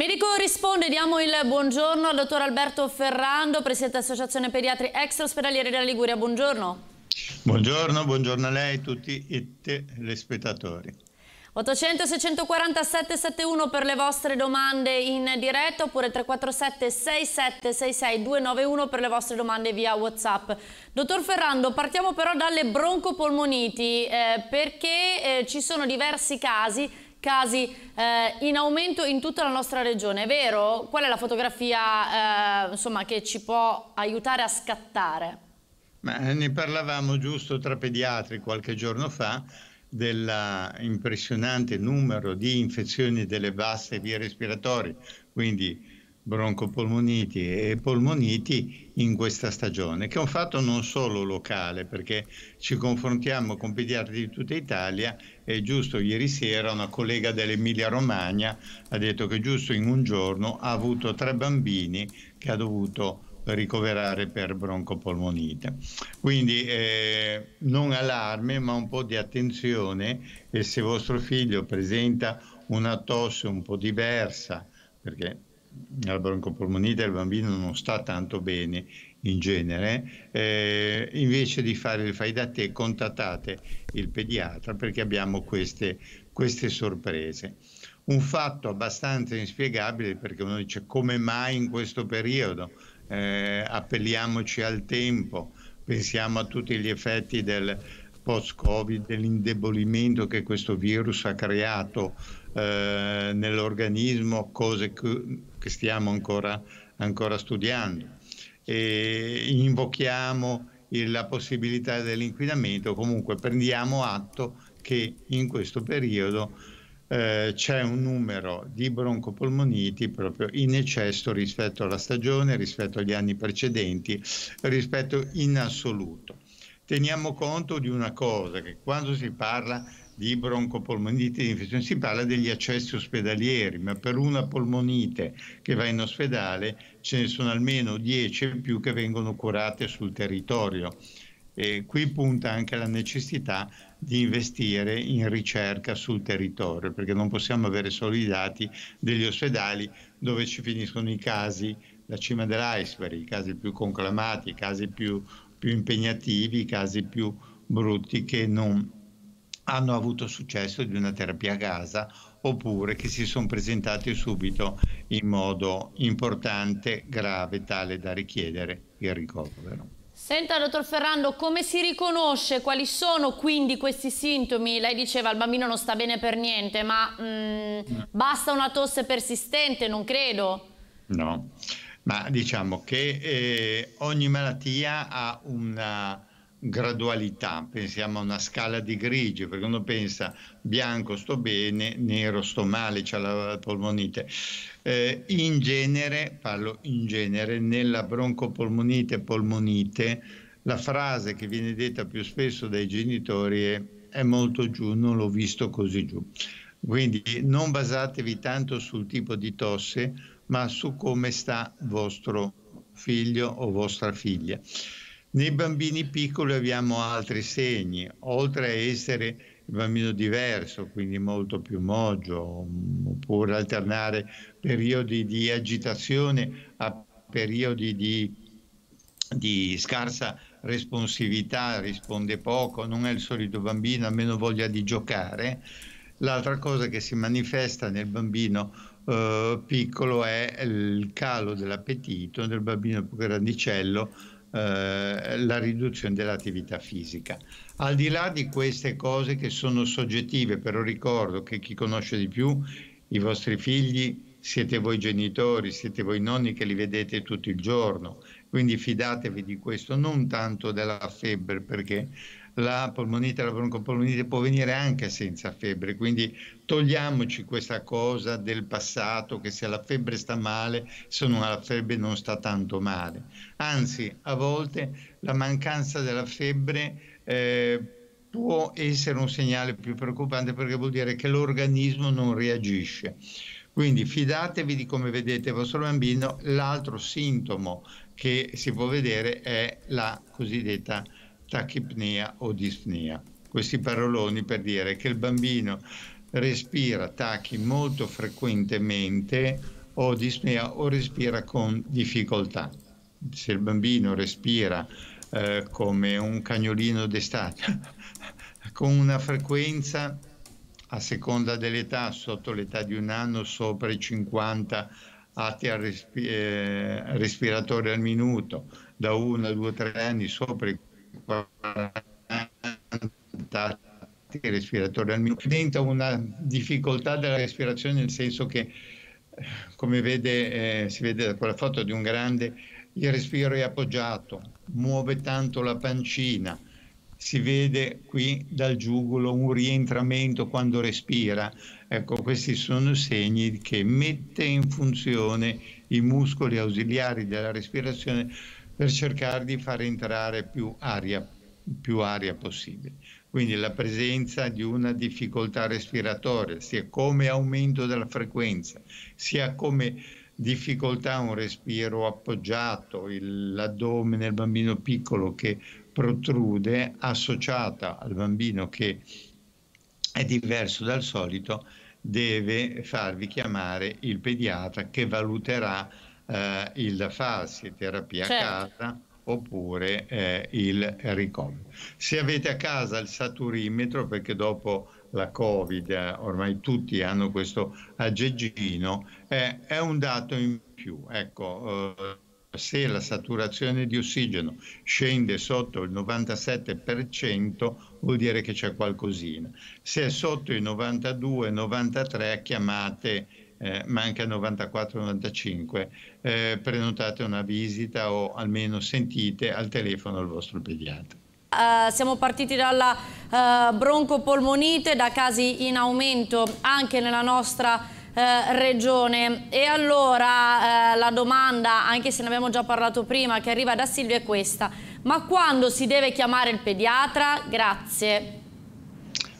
medico risponde, diamo il buongiorno al dottor Alberto Ferrando, presidente dell'Associazione Pediatri Extra Ospedalieri della Liguria, buongiorno. Buongiorno, buongiorno a lei e a tutti i telespettatori. 800 640 771 per le vostre domande in diretta oppure 347 6766 291 per le vostre domande via Whatsapp. Dottor Ferrando, partiamo però dalle broncopolmoniti eh, perché eh, ci sono diversi casi casi eh, in aumento in tutta la nostra regione, è vero? Qual è la fotografia eh, insomma, che ci può aiutare a scattare? Ma eh, ne parlavamo giusto tra pediatri qualche giorno fa dell'impressionante numero di infezioni delle basse vie respiratorie, quindi broncopolmoniti e polmoniti in questa stagione, che è un fatto non solo locale, perché ci confrontiamo con pediatri di tutta Italia e giusto ieri sera una collega dell'Emilia Romagna ha detto che giusto in un giorno ha avuto tre bambini che ha dovuto ricoverare per broncopolmonite. Quindi eh, non allarme, ma un po' di attenzione e se vostro figlio presenta una tosse un po' diversa, perché la broncopolmonite il bambino non sta tanto bene in genere, eh, invece di fare il fai da te contattate il pediatra perché abbiamo queste, queste sorprese. Un fatto abbastanza inspiegabile perché uno dice come mai in questo periodo eh, appelliamoci al tempo, pensiamo a tutti gli effetti del post-Covid, dell'indebolimento che questo virus ha creato eh, nell'organismo, cose che, che stiamo ancora, ancora studiando. E invochiamo la possibilità dell'inquinamento, comunque prendiamo atto che in questo periodo eh, c'è un numero di broncopolmoniti proprio in eccesso rispetto alla stagione, rispetto agli anni precedenti, rispetto in assoluto. Teniamo conto di una cosa, che quando si parla di broncopolmonite e di infezione, si parla degli accessi ospedalieri, ma per una polmonite che va in ospedale ce ne sono almeno 10 e più che vengono curate sul territorio. E qui punta anche la necessità di investire in ricerca sul territorio, perché non possiamo avere solo i dati degli ospedali dove ci finiscono i casi, la cima dell'iceberg, i casi più conclamati, i casi più, più impegnativi, i casi più brutti che non hanno avuto successo di una terapia a casa oppure che si sono presentati subito in modo importante, grave, tale da richiedere il ricovero. Senta, dottor Ferrando, come si riconosce, quali sono quindi questi sintomi? Lei diceva il bambino non sta bene per niente, ma mh, mm, no. basta una tosse persistente, non credo. No, ma diciamo che eh, ogni malattia ha una gradualità, pensiamo a una scala di grigio, perché uno pensa bianco sto bene, nero sto male, c'è la polmonite. Eh, in genere, parlo in genere, nella broncopolmonite e polmonite, la frase che viene detta più spesso dai genitori è è molto giù, non l'ho visto così giù. Quindi non basatevi tanto sul tipo di tosse, ma su come sta vostro figlio o vostra figlia. Nei bambini piccoli abbiamo altri segni, oltre a essere il bambino diverso, quindi molto più mogio, oppure alternare periodi di agitazione a periodi di, di scarsa responsività, risponde poco, non è il solito bambino, ha meno voglia di giocare. L'altra cosa che si manifesta nel bambino eh, piccolo è il calo dell'appetito, nel bambino più grandicello eh, la riduzione dell'attività fisica. Al di là di queste cose che sono soggettive, però ricordo che chi conosce di più i vostri figli siete voi genitori, siete voi nonni che li vedete tutto il giorno, quindi fidatevi di questo, non tanto della febbre perché la polmonite, la broncopolmonite può venire anche senza febbre, quindi togliamoci questa cosa del passato che se la febbre sta male, se non ha la febbre non sta tanto male. Anzi, a volte la mancanza della febbre eh, può essere un segnale più preoccupante perché vuol dire che l'organismo non reagisce. Quindi fidatevi di come vedete il vostro bambino, l'altro sintomo che si può vedere è la cosiddetta tachipnea o dispnea. Questi paroloni per dire che il bambino respira tachi molto frequentemente o dispnea o respira con difficoltà. Se il bambino respira eh, come un cagnolino d'estate con una frequenza a seconda dell'età, sotto l'età di un anno, sopra i 50 atti al respi- eh, respiratori al minuto, da 1 a 2-3 anni sopra i 40 respiratori al minuto. Diventa una difficoltà della respirazione nel senso che, eh, come vede, eh, si vede da quella foto di un grande, il respiro è appoggiato, muove tanto la pancina, si vede qui dal giugolo un rientramento quando respira. Ecco, questi sono segni che mette in funzione i muscoli ausiliari della respirazione per cercare di far entrare più aria, più aria possibile. Quindi la presenza di una difficoltà respiratoria, sia come aumento della frequenza, sia come difficoltà un respiro appoggiato, l'addome nel bambino piccolo che protrude, associata al bambino che è diverso dal solito, deve farvi chiamare il pediatra che valuterà eh, il farsi terapia certo. a casa oppure eh, il ricovero. Se avete a casa il saturimetro, perché dopo la Covid eh, ormai tutti hanno questo aggeggino, eh, è un dato in più. Ecco, eh, se la saturazione di ossigeno scende sotto il 97% vuol dire che c'è qualcosina. Se è sotto il 92-93 chiamate eh, manca 94-95, eh, prenotate una visita o almeno sentite al telefono il vostro pediatra. Uh, siamo partiti dalla uh, broncopolmonite, da casi in aumento anche nella nostra eh, regione. E allora eh, la domanda, anche se ne abbiamo già parlato prima, che arriva da Silvia è questa. Ma quando si deve chiamare il pediatra? Grazie.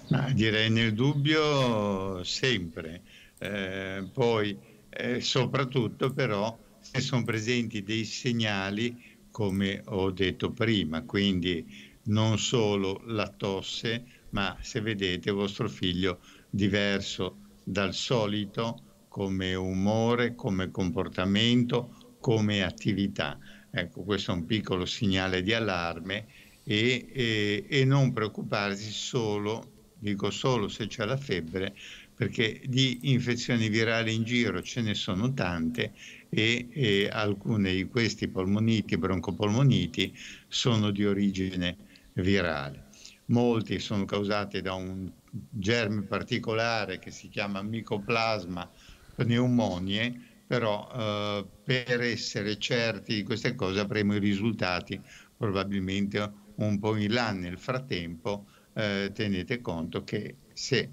Ma direi nel dubbio sempre eh, poi eh, soprattutto però se sono presenti dei segnali come ho detto prima, quindi non solo la tosse, ma se vedete vostro figlio diverso dal solito come umore, come comportamento, come attività. Ecco, questo è un piccolo segnale di allarme e, e, e non preoccuparsi solo, dico solo se c'è la febbre, perché di infezioni virali in giro ce ne sono tante e, e alcune di questi polmoniti, broncopolmoniti, sono di origine virale. Molti sono causati da un germe particolare che si chiama micoplasma pneumonie, però eh, per essere certi di queste cose avremo i risultati probabilmente un po' in là nel frattempo. Eh, tenete conto che se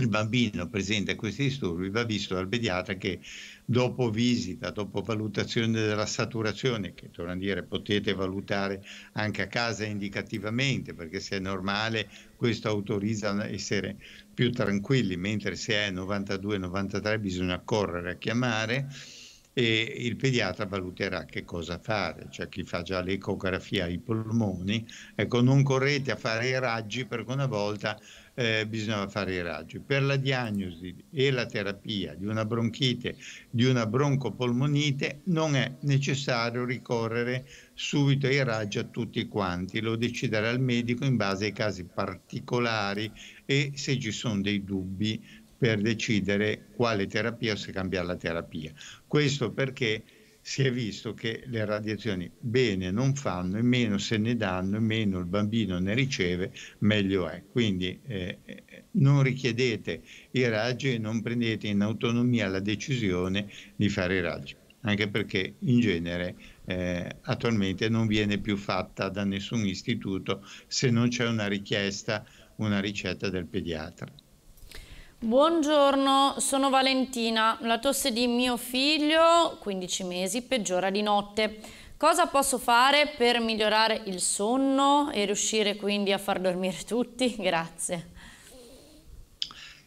il bambino presente questi disturbi va visto dal pediatra che dopo visita, dopo valutazione della saturazione, che torno a dire potete valutare anche a casa indicativamente, perché se è normale questo autorizza a essere più tranquilli, mentre se è 92-93 bisogna correre a chiamare e il pediatra valuterà che cosa fare, cioè chi fa già l'ecografia ai polmoni, ecco non correte a fare i raggi perché una volta eh, bisognava fare i raggi. Per la diagnosi e la terapia di una bronchite, di una broncopolmonite, non è necessario ricorrere subito ai raggi a tutti quanti, lo deciderà il medico in base ai casi particolari e se ci sono dei dubbi per decidere quale terapia o se cambiare la terapia. Questo perché si è visto che le radiazioni bene non fanno e meno se ne danno, e meno il bambino ne riceve, meglio è. Quindi eh, eh, non richiedete i raggi e non prendete in autonomia la decisione di fare i raggi, anche perché in genere eh, attualmente non viene più fatta da nessun istituto se non c'è una richiesta, una ricetta del pediatra. Buongiorno, sono Valentina. La tosse di mio figlio, 15 mesi, peggiora di notte. Cosa posso fare per migliorare il sonno e riuscire quindi a far dormire tutti? Grazie.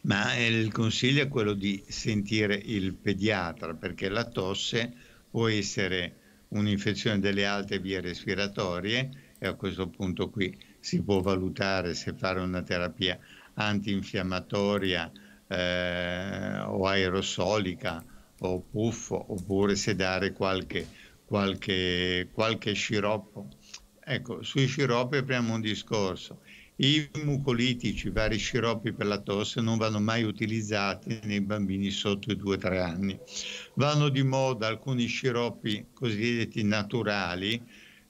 Ma il consiglio è quello di sentire il pediatra perché la tosse può essere un'infezione delle alte vie respiratorie e a questo punto qui si può valutare se fare una terapia antinfiammatoria eh, o aerosolica o puff oppure se dare qualche, qualche, qualche sciroppo. Ecco, sui sciroppi apriamo un discorso. I mucolitici, vari sciroppi per la tosse non vanno mai utilizzati nei bambini sotto i 2-3 anni. Vanno di moda alcuni sciroppi cosiddetti naturali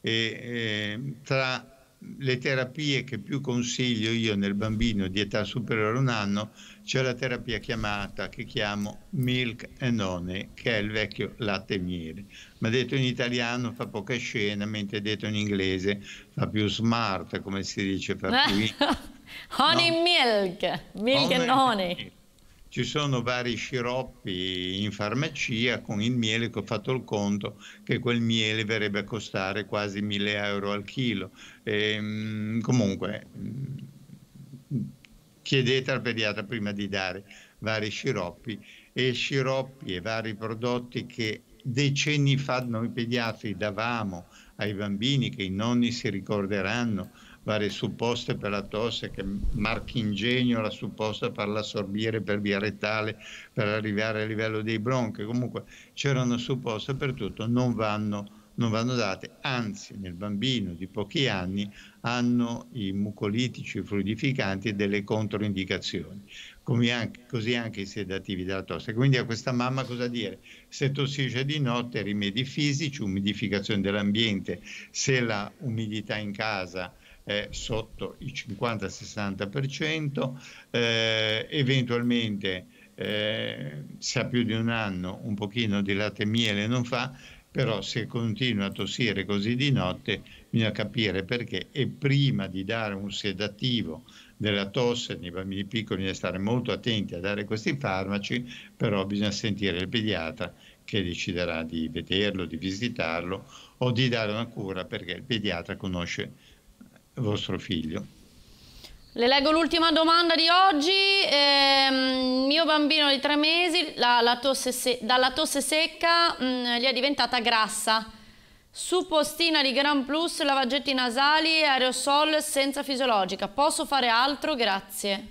e, e eh, tra le terapie che più consiglio io nel bambino di età superiore a un anno, c'è la terapia chiamata, che chiamo Milk and Honey, che è il vecchio latte e miele. Ma detto in italiano fa poca scena, mentre detto in inglese fa più smart, come si dice, fa più... honey no. milk, milk and honey ci sono vari sciroppi in farmacia con il miele che ho fatto il conto che quel miele verrebbe a costare quasi 1000 euro al chilo. E, ehm, comunque mm, chiedete al pediatra prima di dare vari sciroppi e sciroppi e vari prodotti che decenni fa noi pediatri davamo ai bambini che i nonni si ricorderanno varie supposte per la tosse, che marchingegno la supposta per l'assorbire per via retale, per arrivare al livello dei bronchi, comunque c'erano supposte per tutto, non vanno non vanno date, anzi nel bambino di pochi anni hanno i mucolitici fluidificanti e delle controindicazioni, anche, così anche i sedativi della tosse. Quindi a questa mamma cosa dire? Se tossisce di notte, rimedi fisici, umidificazione dell'ambiente, se la umidità in casa eh, sotto il 50-60%, eh, eventualmente eh, se ha più di un anno un pochino di latte e miele non fa, però se continua a tossire così di notte bisogna capire perché e prima di dare un sedativo della tosse nei bambini piccoli bisogna stare molto attenti a dare questi farmaci, però bisogna sentire il pediatra che deciderà di vederlo, di visitarlo o di dare una cura perché il pediatra conosce vostro figlio. Le leggo l'ultima domanda di oggi. Eh, mio bambino di tre mesi la, la tosse se, dalla tosse secca mh, mm, gli è diventata grassa. Su postina di Gran Plus, lavaggetti nasali, e aerosol senza fisiologica. Posso fare altro? Grazie.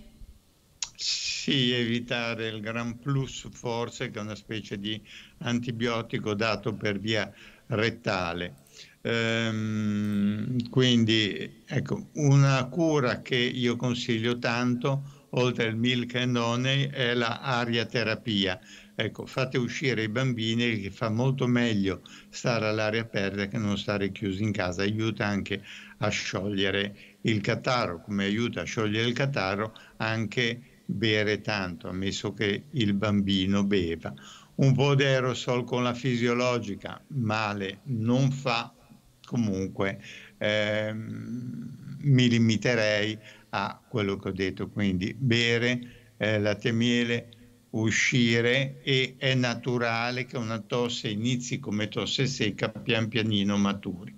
Sì, evitare il Gran Plus forse, che è una specie di antibiotico dato per via rettale Ehm, quindi ecco, una cura che io consiglio tanto, oltre al milk and honey, è la ariaterapia. Ecco, fate uscire i bambini che fa molto meglio stare all'aria aperta che non stare chiusi in casa, aiuta anche a sciogliere il catarro, come aiuta a sciogliere il catarro anche bere tanto, ammesso che il bambino beva un po' di aerosol con la fisiologica, male, non fa comunque, eh, mi limiterei a quello che ho detto, quindi bere eh, latte e miele, uscire e è naturale che una tosse inizi come tosse secca, pian pianino maturi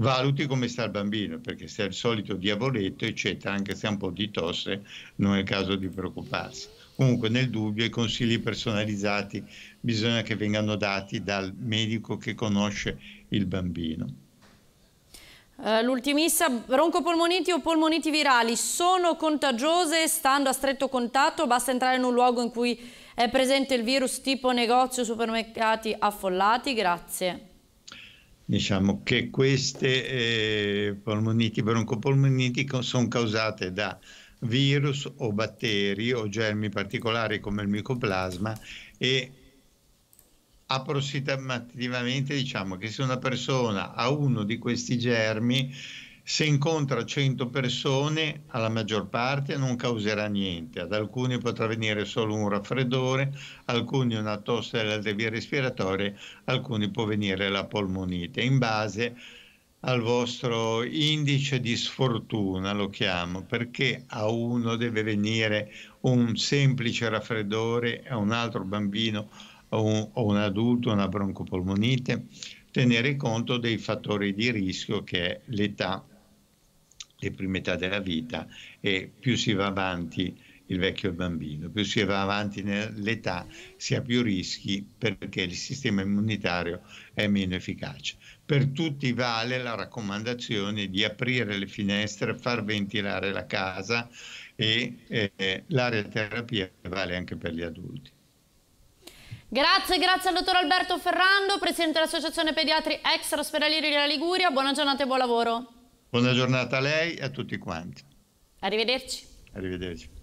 valuti come sta il bambino, perché se è il solito diavoletto, eccetera, anche se ha un po' di tosse, non è il caso di preoccuparsi. Comunque nel dubbio i consigli personalizzati bisogna che vengano dati dal medico che conosce il bambino. Uh, L'ultimissa, broncopolmoniti o polmoniti virali sono contagiose stando a stretto contatto, basta entrare in un luogo in cui è presente il virus tipo negozio, supermercati affollati? Grazie diciamo che queste eh, polmoniti broncopolmoniti sono causate da virus o batteri o germi particolari come il micoplasma e approssimativamente diciamo che se una persona ha uno di questi germi se incontra 100 persone, alla maggior parte non causerà niente, ad alcuni potrà venire solo un raffreddore, alcuni una tosse delle vie respiratorie, alcuni può venire la polmonite, in base al vostro indice di sfortuna, lo chiamo, perché a uno deve venire un semplice raffreddore, a un altro bambino o un, o un adulto una broncopolmonite, tenere conto dei fattori di rischio che è l'età le prime età della vita e più si va avanti il vecchio bambino, più si va avanti nell'età si ha più rischi perché il sistema immunitario è meno efficace. Per tutti vale la raccomandazione di aprire le finestre, far ventilare la casa e eh, eh terapia vale anche per gli adulti. Grazie, grazie al dottor Alberto Ferrando, presidente dell'Associazione Pediatri Extra Ospedalieri della Liguria. Buona giornata e buon lavoro. Buona giornata a lei e a tutti quanti. Arrivederci. Arrivederci.